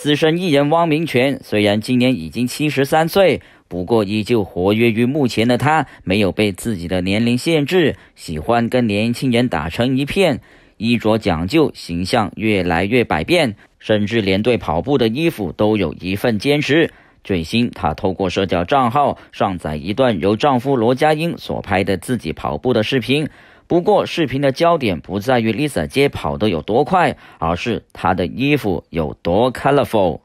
资深艺人汪明荃虽然今年已经七十三岁，不过依旧活跃于目前的她，没有被自己的年龄限制，喜欢跟年轻人打成一片，衣着讲究，形象越来越百变，甚至连对跑步的衣服都有一份坚持。最新，她透过社交账号上载一段由丈夫罗家英所拍的自己跑步的视频。不过，视频的焦点不在于 Lisa 街跑得有多快，而是她的衣服有多 colorful。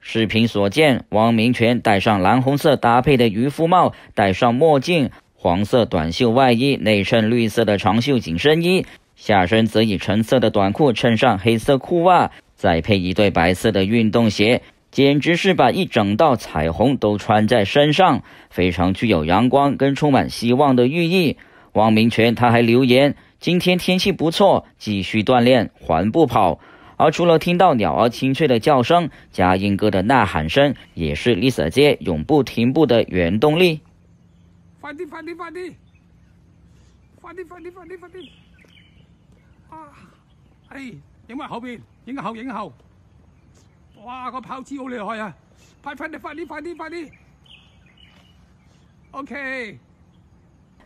视频所见，汪明荃戴上蓝红色搭配的渔夫帽，戴上墨镜，黄色短袖外衣内衬绿色的长袖紧身衣，下身则以橙色的短裤衬上黑色裤袜，再配一对白色的运动鞋，简直是把一整道彩虹都穿在身上，非常具有阳光跟充满希望的寓意。汪明荃，他还留言：“今天天气不错，继续锻炼，环步跑。”而除了听到鸟儿清脆的叫声，嘉英哥的呐喊声也是 Lisa 姐永不停步的原动力。快点，快点，快点，快点，快点，快点，快点，啊！哎，影埋后边，影个后，影个后。哇，个炮姿好厉害啊！快，快点，快点，快点，快点。OK。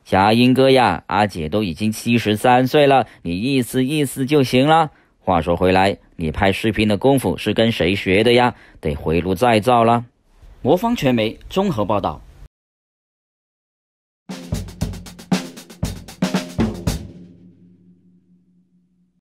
佳英哥呀，阿姐都已经七十三岁了，你意思意思就行了。话说回来，你拍视频的功夫是跟谁学的呀？得回炉再造了。魔方传媒综合报道。